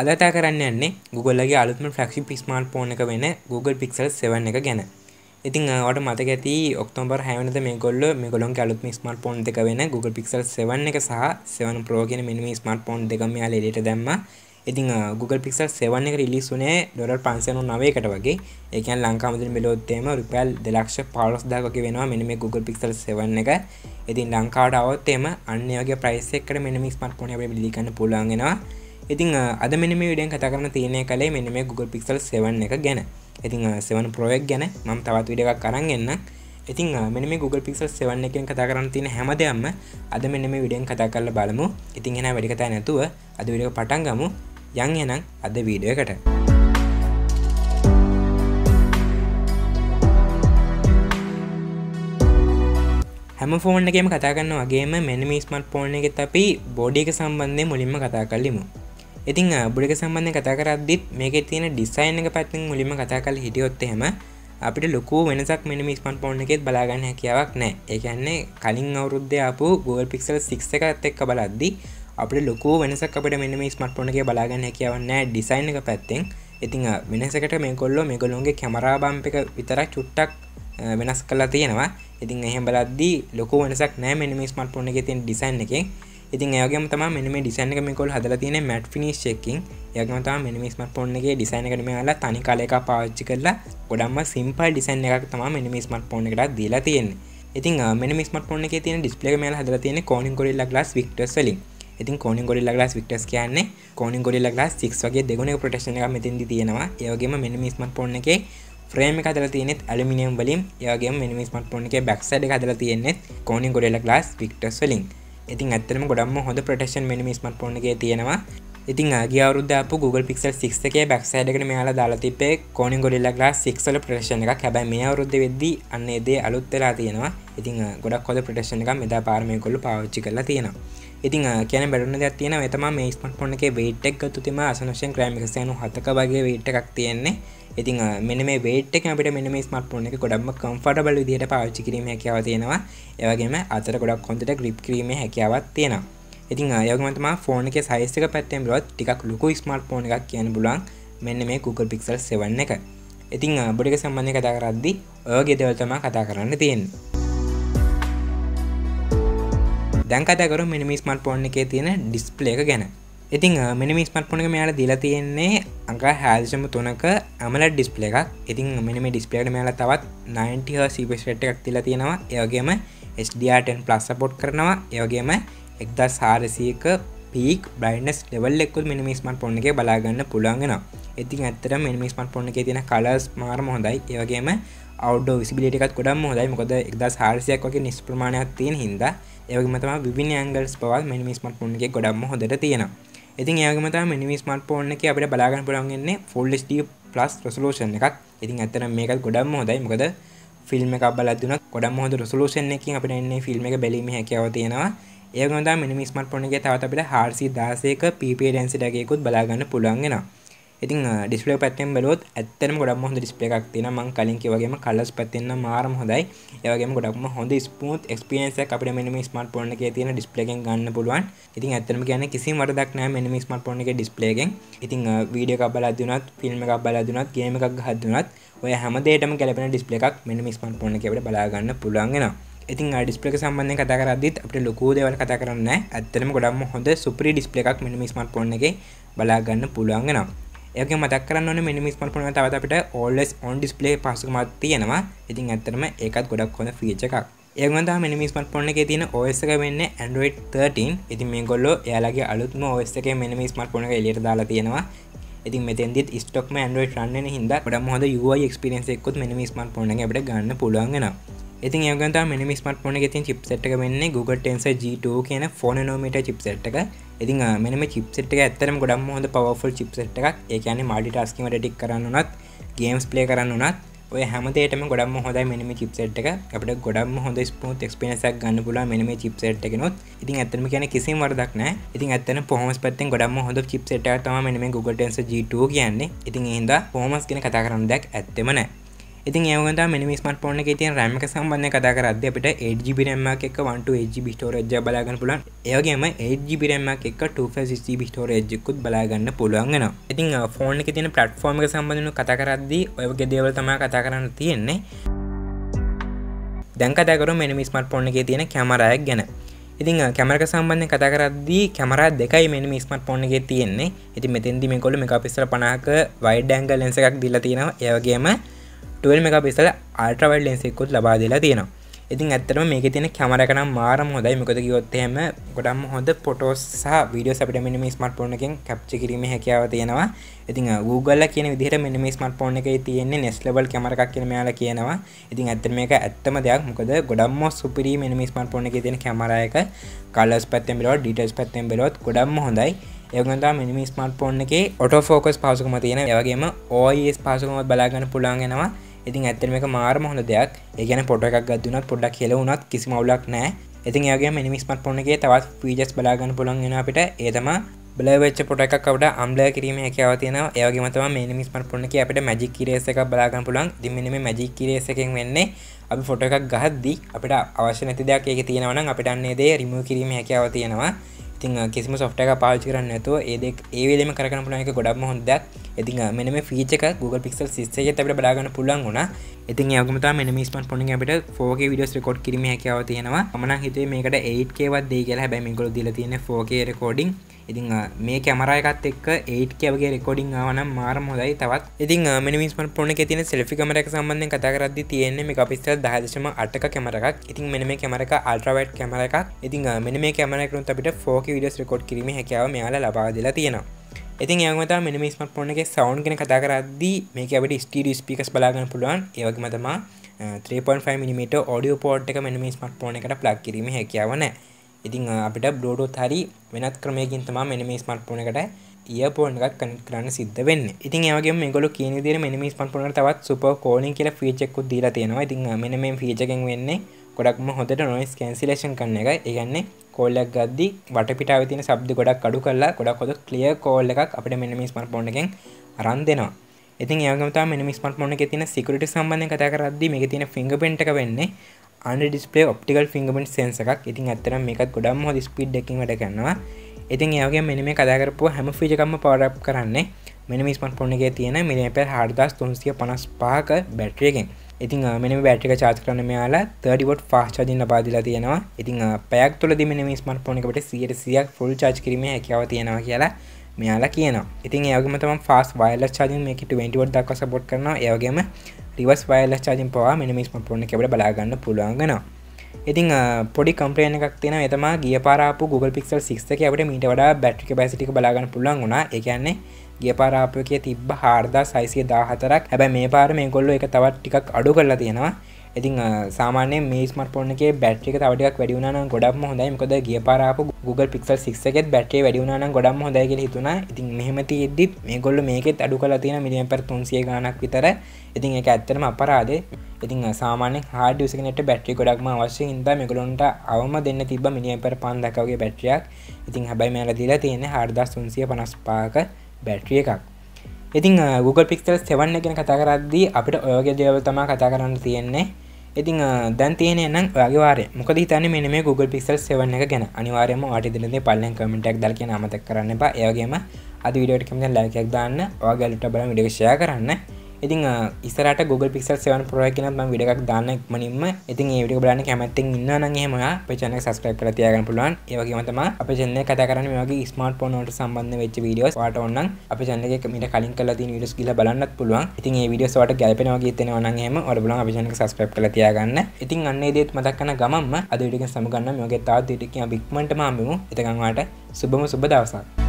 අදතා කරන්න යන්නේ Googleගේ අලුත්ම flagship smartphone එක වෙන Google Pixel 7 එක ගැන. ඉතින් ඔයාලට මතක ඇති ඔක්තෝබර් 6 වෙනිදා මේගොල්ලෝ මේගොල්ලන්ගේ අලුත්ම smartphone දෙක වෙන Google Pixel 7 එක සහ 7 Pro කියන මිනිම smartphone දෙකම යාල එළියට දැම්මා. ඉතින් Google Pixel 7 එක රිලීස් වුණේ ඩොලර් 599කට වගේ. ඒ කියන්නේ ලංකා මුදලින් බැලුවොත් එහෙම රුපියල් 215000 වගේ වෙනවා මෙන්න මේ Google Pixel 7 එක. ඉතින් ලංකාවට આવොත් එහෙම අන්න ඒ වගේ price එකකට මෙන්න මේ smartphone අපිට බිලි කරන්න පුළුවන් වෙනවා. ඉතින් අද මෙන මේ විඩියන් කතා කරන තියනය කළේ මෙන්න මේ Google පික්සල් 7 එක ගැන ඉතින් සෙවන් ප්‍රෝයක් ගැන මම තවත් විඩක් කරන්න එන්න ඉතින් මෙන මේ Google පික්සල් 7 එකෙන් කතා කරන්න තියෙන හැමදයම්ම අද මෙන්න මේ විඩියන් කතා කරලා බලමු ඉතින් එන වැඩිකතා නැතුව අද විඩියෝ පටන් ගමු යන් එනම් අද වීඩියෝ එකට හැම ෆෝන් එකම කතා කරන්න වගේම මෙනම ස්මට් ෆෝන් එකෙත් අපි බෝඩික සම්බන්ධය මුලින්ම කතා කල්ලිමු ඉතිං අබුඩක සම්බන්ධය කතා කරද්දිත් මේක තියෙන ඩිසයින් එක පැත්තින් මුලිම කතා කල හිටියොත් එහෙම අපිට ලොකු වෙනසක් මෙනම ස්පන් පෝන් එකෙත් බලාගන්න හැකියාවක් නෑ ඒකන්නේ කලින් අවුරුද්ධයාපු Google පික්සල් සික් එකත් එක්ක බලද්දි අපට ලොකු වෙනසක් අපට මෙනම ස්මට පොන එක බලාගන්න හැකියවන්නෑ ඩිසයින් එක පැත්තෙන් ඉතිං වෙනසකට මේ කොල්ලො මේ කොල්ලොන්ගේ කැමරා බම්ප එක විතරක් චුට්ටක් වෙනස් කලා තියෙනවා ඉතින් එහෙ බලද්දි ලොකු වෙනසක් නෑ මෙනම ස්මට පොන එක තින් ඩිසයින් එකෙන් ඉතින් ඒගේ තම මෙම ඩිසන් එක මේකොල් හදල තින මැට් ෆිනිස් චෙකින් යගම තම මිනිමිස්ම පොන්නගේ ඩිසයින කරම යාලා තනි කාලයක පාච්චි කරලා ගොඩම්ම සිම්පල් ඩිසන් එකක් තම මිනිමිස්මට පොන්න එකක් දීලා තියෙන් ඉතින් මිනිමිස්මට පොන්න එක තින ඩිස්පලේ මේල හදල තියෙන කෝනින් ගොඩල්ල ගලස් වික්ටස් වලින් ඉතින් කෝනි ගොඩල්ල ගලස් වික්ටස් කියන්නේ කෝනි ගොඩල්ල ගලස් 6 වගේ දෙගුණ ප්‍රොටෙක්ෂන් එකක් මෙතෙන්දි තියෙනවා ඒ වගේම මිනිමිස්මට පොන්න එකේ ්‍රේම කදල තියනෙත් ඇලිමිනියම් වලින් යගේ මිනිමිස්මට පොන්න එක බැක්සඩ කදල තියෙන්නේෙත් කෝනි ගොඩල්ල ගලස් වික්ටස් වලින් ඉතින් ඇතරම ගොඩම හොඳ ප්‍රටක්ෂන් මෙනම ස්මට පොන්ගේ තියෙනවා ඉතින් ආගේ අවරුද්ධපු Google Pixel 6 එකේ බැක්සයිඩගෙන මෙයාලා දාලා තිබේ කෝනි ගොඩිල්ලක්ලා 6 වල ප්‍රටක්ෂන් එකක් හැබැයි මේ අවුරුද්ද වෙද්දී අන්න ඒ දේ අලුත් වෙලා තියෙනවා ඉතින් ගොඩක් හොඳ ප්‍රටක්ෂන් එකක් මෙදා පාර මේගොල්ලෝ පාවිච්චි කරලා තියෙනවා ඉතින් කියන බැඩන දෙයක් තියෙන වෙතම මේ ස්මට ෆොන් එක වේට්ටක් තුතිම අසනශයෙන් ක්‍රමිකසයනු හතක වගේ වේට් එකක් තියෙන්නේ ඉතින් මෙන මේ වේට්ක් අපට මෙන මේ ස්මට ෆොන් එක ගොඩක්ම කම්ෆටබල් විදිහට පාවිච්චි කිරීම හැකියාව තියෙනවා ඒවගේම අතර ගොඩක් හොඳට ග්‍රිප් කිරීම හැකියාවක් තියෙනවා ඉතින් අයගමතම ෆෝන් එක සයිස්ක පැත්තෙන් බලොත් ටිකක් ලොකු ස්මර්ට් ෆෝන් එකක් කියන්න පුළුවන් මෙන්න මේ Google Pixel 7 එක ඉතිං බොඩික සම්බන්ධය කතා කරද්දි ඔය ගෙදවල්තම කතා කරන්න තියෙන්නේ දැන් කතකරු මිනිමිස්මට පොන්න එකේ තියෙන ඩිස්පලේක ගැන ඉතිං මිනිමිස්මට පොනක මෙයාල දිලා තියෙන්නේ අඟ හැල්ෂම තුනක අමල ඩිස්පලේ එකක් ඉතින් මිනිම ඩිස්පලේට මෙයාල තවත් 90 සිපස්ට එකක් තිලා තියෙනවා ඒවගේම ස්ඩ10 පලස් සපොට් කරනවා ඒවගේම එක්දා සාරසියක පීක් බ්‍රයින්ස් ලෙවල් එක්කුල් මිනිමිස්මන් පොන්න එක බලාගන්න පුළුවන්ගෙන ඉතින් ඇත්තර මිනිමිස්මන් පොන්න එක තින කලස් මාර්ම හොඳයි ඒවගේම අවඩ විසිබිලිටකත් කොඩම් හොදයි මොකද එක්දා සාරසියක් වගේ නිස්ප්‍රමාණයක් තියෙන් හිදා ඒවගේමතම විින් ඇංගල්ස් පවල් මිනිම ස්මට ෝන්ගේ ගොඩක්ම හොඳට තියෙන ඉතින් ඒගමත මිනිම ස්මට ෝන්න එක අපට බලාගන්න පුළන්ගන්නේ ෆොල්ඩස්ට ප්ලස් රසලෝෂන් එකක් ඉතින් ඇත්තන මේකත් ගොඩම් හොදයි මොකද ෆිල්ම් එකක් බලදදුන ගොඩම් හොද රසලෝෂන් එකින් අපට එන්නේ ෆිල්ම් එක බැලීම හැකව තියෙනවා ඒගොද මිනිම ස්මට ෝනගේ තවත අපට හාර්සි දාසයක පිපේ ඩැන්සිටගේකුත් බලාගන්න පුළුවන්ගෙනවා ඉතින් ඩිස්පලේ පැත්තෙන් බලුවොත් ඇත්තටම ගොඩක්ම හොඳ ඩිස්ප්ලේ එකක් තියෙනවා මම කලින් කිව්වා වගේම කලර්ස් පැත්තෙන් නම් මාරම හොඳයි ඒ වගේම ගොඩක්ම හොඳ ස්මූත් එක්ස්පීරියන්ස් එකක් අපිට මෙන්න මේ ස්මාර්ට් ෆෝන් එකේ තියෙන ඩිස්ප්ලේ එකෙන් ගන්න පුළුවන් ඉතින් ඇත්තටම කියන්නේ කිසිම වරදක් නැහැ මෙන්න මේ ස්මාර්ට් ෆෝන් එකේ ඩිස්ප්ලේ එකෙන් ඉතින් වීඩියෝ එකක් බලද්දී උනත් ෆිල්ම් එකක් බලද්දී උනත් ගේම් එකක් ගහද්දී උනත් ඔය හැම දෙයකටම ගැලපෙන ඩිස්ප්ලේ එකක් මෙන්න මේ ස්මාර්ට් ෆෝන් එකේ අපිට බලා ගන්න පුළුවන් වෙනවා ඉතින් ඩිස්පලේක සම්බන්ධය කතා කරද්දිත් අපිට ලොකෝ දේවල් කතා කරන්න ඇත්තටම ගොඩක්ම හොඳ සුපිරි ඩිස්ප්ලේ එකක් මෙන්න මේ ස්මාර්ට්ෆෝන් එකේ බලා ගන්න පුළුවන් වෙනවා. ඒක මතක් කරන්න මෙනි ස්මල් ෆෝන් තවත් අපිට ඕල්ස් ඔන් ඩිස්ප්ලේ පහසුකමක් තියෙනවා. ඉතින් ඇත්තටම ඒකත් ගොඩක් හොඳ ෆීචර් එකක්. ඒගොල්ලෝ තමයි මෙනි ස්මල් ෆෝන් එකේ තියෙන OS එක වෙන්නේ Android 13. ඉතින් මේගොල්ලෝ එයාලගේ අලුත්ම OS එකේ මෙනි ස්මල් ෆෝන් එක එළියට දාලා තියෙනවා. ඉතින් මෙතෙන්දිත් ස්ටොක්ම ඇන්ඩරෝයිඩ් රන් වෙන හින්දා ගොඩක් හොඳ UI experience එකකුත් මෙනි ස්මල් ෆෝන් එකේ අපිට ගන්න පුළුවන් වෙනවා. ඉතින් ඒගොල්ලෝ තමයි මෙනි ස්මල් ෆෝන් එකේ තියෙන chipset එක වෙන්නේ Google Tensor G2 කියන 4 nanometer chipset එක. ඉති මෙම චිප්ට ඇතරම ගොඩම් හොඳ පවෆල් චිප්ට එකක් ඒකන මඩි ටස්කීමට ටික් කරන්නනත් ගේම්ස් පලේ කරන්නනත් ඔය හැමතේටම ගොඩම් හොඳ මෙම චිප්ට එක අපට ගොඩම් හොඳ ස්පූත් එක්පිනසක් ගන්න පුල මෙම චිප්ට එකනොත් ඉතින් ඇතම කියන කිසිම වරදක්න ඉතින් ඇතන පොහොමස් පත්තෙන් ගොඩම් හොඳ චිප්ට තම මෙම ගුගටන්ස ජ කියන්නේ ඉතින් එහිද පොහොමස් කියෙන කතා කරන්න දැක් ඇත්තමනෑ ඉතින් ඒවගත මිනි ස්මට පෝන එක තින් රෑමක සම්බන්ධ කතා කරද අපට 8GB රැම්මක් එක 128GB ස්ටෝරේජ් බලාගන්න පුළුවන් ඒවගේම 8GB රැම්මක් එක 256GB ස්ටෝරේජ් එකකුත් බලාගන්න පුළුවන් වෙනවා ඉතින් ෆෝන් එක තියෙන ප්ලට්ෆෝම් එක සම්බන්ධව කතා කරද්දී ඔය වගේ දේවල් තමයි කතා කරන්න තියෙන්නේ දැන් කතා කරමු මිනි ස්මර්ට් ෆෝන් එකේ තියෙන කැමරාවක් ගැන ඉතිං කැමරක සම්බන්ධ කතා කරද්දී කැමරා දෙකයි මෙනිම ස්මට පොන්නගේ තියෙන්නේ ඉති මෙතන්දි මේ කොළු මේ අපිස්සර පනාක වයිඩ්ඩැංගල් ලෙන්ස එකක් දිලා තියෙනවා ඒවගේම ටල් එක පිසල ආටවල් ලෙන්සෙකුත් ලබා දෙලා තියෙනවා ඉතින් ඇත්තරම මේක තියෙන කැමරකනම් මාරම් හොදයි මොකද ගොත්තහෙම ගොඩම් හොඳ පොටෝස් සහ වීඩියෝ සැපට මිනිම ස්මට පෝනකින් කැප්චි කිරීම හැකියාව තියෙනවා ඉතින් Google කියන විදිහට මිනිම ස්මට පෝන එකේ තියෙන්නේ නෙස්ලබල් කැමරක් කියන මෙයාලා කියනවා ඉතින් ඇත්තට මේක ඇත්තම දෙයක් මොකද ගොඩම්ම සුපිරි මිනිම ස්මට පෝන එකේ තියෙන කැමරා එක කලර්ස් පැත්තෙන් බලුවොත් ඩීටේල්ස් පැත්තෙන් බලුවොත් ගොඩක්ම හොඳයි ඒගතා මිනිම ස්මට පෝන් එකේ ඔටෝ ෆෝකස් පාසුකම තියෙන ඒවගේම OIS පාසුකම බලාගන්න පුළුවන්ගෙනවා ඉතින් ඇත්තම එක මාරම හොඳ දෙයක් ඒගැන පොඩක් ගත්දුනත් පොඩක් කියලවුනත් කිසි මවුලක් නෑ ඉතින් ඒගේ මිනිමිස්මට පොනගේ තවත් පීජස් බලාගන්න පුළන්ගෙන අපිට ඒතම බලවෙච්ච පොටක් කවට අම්ල කිරීම හැකව තියෙන ඒගේමතම මිනිමිස්මට පොනක අපට මැජි කිරේස එකක් බලාගන්න පුළන් දිමිනිම මැජි කිරේස එකෙන් වෙන්නේ අපි ෆොට එකක් ගහද්දී අපිට අවශ්‍ය නැති දෙයක් ඒක තියෙනවන අපිටන්නේ දේ රිමූ කිරීම හැකව තියෙනවා ඉතිං කිසිම සොෆ්ට එක පාචි කරන්න ඇතු ඒදෙක් ඒවලම කරන පුලනක ගොඩක්ම හොදයක් ඉතින් මෙනම ෆීචක Google පික්සල් සිස්සේජ අපට බලාගන්න පුළන් වුණා ඉති යගම මෙ ස්පන් පොන අපට ෝක විඩස් රකෝඩ් කිරීම හැකව තියෙනවා මන හිතේ මේකට ඒට්කේවත් දේ කියලා හැබැමිගොල දිල තියෙන ෝකේ රකෝඩිං ඉතිං මේ කැමරයකත් එක් ඒට් කැවගේ රෙකෝඩිං ආවනම් මාර හොදයි තවත් ඉතින් මිනිස්ම පොන තින සෙල්ි කමරක් සම්බන්ධ කතාකරදදි තියන්නේ මේ අපිස්සල් දහදශම අටක කැමරක් ඉතින් මෙන මේ කැමරක අල්ට්‍රවට් කැමරක් ඉතින් මෙන මේ කැමරකරුන් අපිට ෝක විඩස් රකෝඩ් කිරීම හැකව මෙයාල ලබාදලා තියෙනවා ඉතින් යමතා මෙනම ස්මට ෆෝන් එක සවන්් ගෙන කතා කරද්දී මේක අපට ස්ටීඩ ස්පිකස් බලාගන්න පුළුවන් ඒවගේ මතමා 3.5 මිම ෝඩිය පෝට් එක මෙනම ස්මට ෆෝන එකට ප්ලක් කිරීම හැකියාවන ඉතිං අපිට බ්ලෝඩෝත් හරි වෙනත් ක්‍රමයකින් තමා මෙනම ස්මට ෆෝන එකට ඒ පෝන් එකක් කන කරන්න සිද්ධ වෙන්න ඉතින් ඒගේ ගොල කියන දේ මෙනම ස්මට ෆෝන තවත් සුප කෝලින් කියලා ෆීචෙක්කු දීලා තියෙනවා ඉතින් මෙනම ෆීචකෙන් වෙන්නේ ගොඩක්ම හොඳට නොයිස් කැන්සිලේෂන් කරන එක ඒගන්නේ කෝල්ලක් ගද්දි වටපිටාව තියෙන શબ્ද ගොඩක් අඩු කරලා ගොඩක් හොඳ ක්ලියර් කෝල් එකක් අපිට මෙන්න මේ ස්මාර්ට් ෆෝන් එකෙන් අරන් දෙනවා. ඉතින් ඒ වගේම තමයි මෙන්න මේ ස්මාර්ට් ෆෝන් එකේ තියෙන සිකියුරිටි සම්බන්ධයෙන් කතා කරද්දී මේකේ තියෙන ෆින්ගර්ප්‍රින්ට් එක වෙන්නේ under display optical fingerprint sensor එකක්. ඉතින් ඇත්තටම මේකත් ගොඩක්ම හොඳ ස්පීඩ් එකකින් වැඩ කරනවා. ඉතින් ඒ වගේම මෙන්න මේ කතා කරපුවා හැම ෆීචර් එකක්ම power up කරන්නේ මෙන්න මේ ස්මාර්ට් ෆෝන් එකේ තියෙන මිලියම්පියර් 4355ක බැටරියකින්. ඉතින් මෙනම බැට්‍රික චාර්ජ් කරන මෙයාලා 30 ෆාස් චාර්ජින් ලබා දීලා තියෙනවා. ඉතින් පැයක් තුළදී මෙන්න මේ ස්මාර්ට්ෆෝන් එකට 100%ක් ෆුල් චාර්ජ් කිරීමේ හැකියාව තියෙනවා කියලා මෙයාලා කියනවා. ඉතින් ඒ වගේම තමයි ෆාස්ට් වයර්ලස් චාර්ජින් මේක 20 watt දක්වා සපෝට් කරනවා. ඒ වගේම රිවර්ස් වයර්ලස් චාර්ජින් පවා මෙන්න මේ ස්මාර්ට්ෆෝන් එකේ අපිට බලා ගන්න පුළුවන් වෙනවා. ඉතින් පොඩි කම්පලේන් එකක් තියෙනවා. ඒ තමයි ගිය පාර ආපු Google Pixel 6 එකේ අපිට මීට වඩා බැටරි කැපැසිටි එක බලා ගන්න පුළුවන් වුණා. ඒ කියන්නේ ගේ පාරාපක තිබ හාර්දා සයිසිය දාහතරක් හැබැ මේ පාර මේ කොල්ල එක තවත් ටිකක් අඩු කරලා තියෙනවා ඉතින් සාමාන්‍ය මේස්මට පොන්ගේ බැට්‍රික තවටක් වැඩිුණන ගොඩක් හොඳයි කොද ගිය පාරපු Google පික්සල් සික්ක බැටේ වැඩිුණන ගොඩම් හොදයිග හිතුන ඉතින් මෙහමති එද්දිත් මේ ගොල්ල මේකෙත් අඩු කලා තියෙන මිලියම් පර තුන්සිය ගණක් විතර ඉතින් එක ඇත්තරම අපරාදේ ඉතින් සාමානෙන් හාඩ සිනට බැට්‍රි ගොඩක්ම අවශ්‍ය ඉද මෙගලොන්ට අවම දෙන්න තිබ මිනිියම් පර පන්දකවගේ බැට්‍රියක් ඉතින් හැබයි මෑල දිලා තියෙන හාර්දස් තුන්සිය පනස් පාක බැට්‍රිය එකක් ඉතින් Google පික්තල් සෙවන්න එකෙන කතා කරද්දී අපිට ඔයගේ දේවල් තමා කතා කරන්න තියෙන්නේ ඉතින් දැන් තියෙන නම් ඔයගේවාර මොකද තන මේ Google පික්සල් සෙවන්න එක ගැන අනිවාරයම අටිදිලද පල්ලෙන් කමටක් දල්ක අමතක් කරන්න එපා ඒයගේම අද විඩියෝටකම ලැකයක් දාන්න ඔයාගැලට බල විඩික්ෂය කරන්න ඉතින් ඉස්සරට Google Pixel 7 Pro එක නම් මම වීඩියෝ එකක් දාන්න ඉක්මනින්ම. ඉතින් මේ වීඩියෝ බලන්න කැමැත්තෙන් ඉන්නවා නම් එහෙම ඔයා අපේ channel එක subscribe කරලා තියාගන්න පුළුවන්. ඒ වගේම තමයි අපේ channel එක කතා කරන්නේ මේ වගේ smartphone වලට සම්බන්ධ වෙච්ච videos. ඔයාලට ඕන නම් අපේ channel එකේ මීට කලින් කරලා තියෙන videos ගිහලා බලන්නත් පුළුවන්. ඉතින් මේ videos ඔයාලට ගැලපෙනවා වගේ තේනවා නම් එහෙම ඔයාලා බලන්න අපේ channel එක subscribe කරලා තියාගන්න. ඉතින් අන්න ඒ දේත් මතක් කරන ගමන්ම අද වීඩියෝ එක සමගන්න මේ වගේ තවත් වීඩියෝ එකක් ඉක්මනටම හමුවෙමු. එතකන් ඔයාලට සුබම සුබ දවසක්.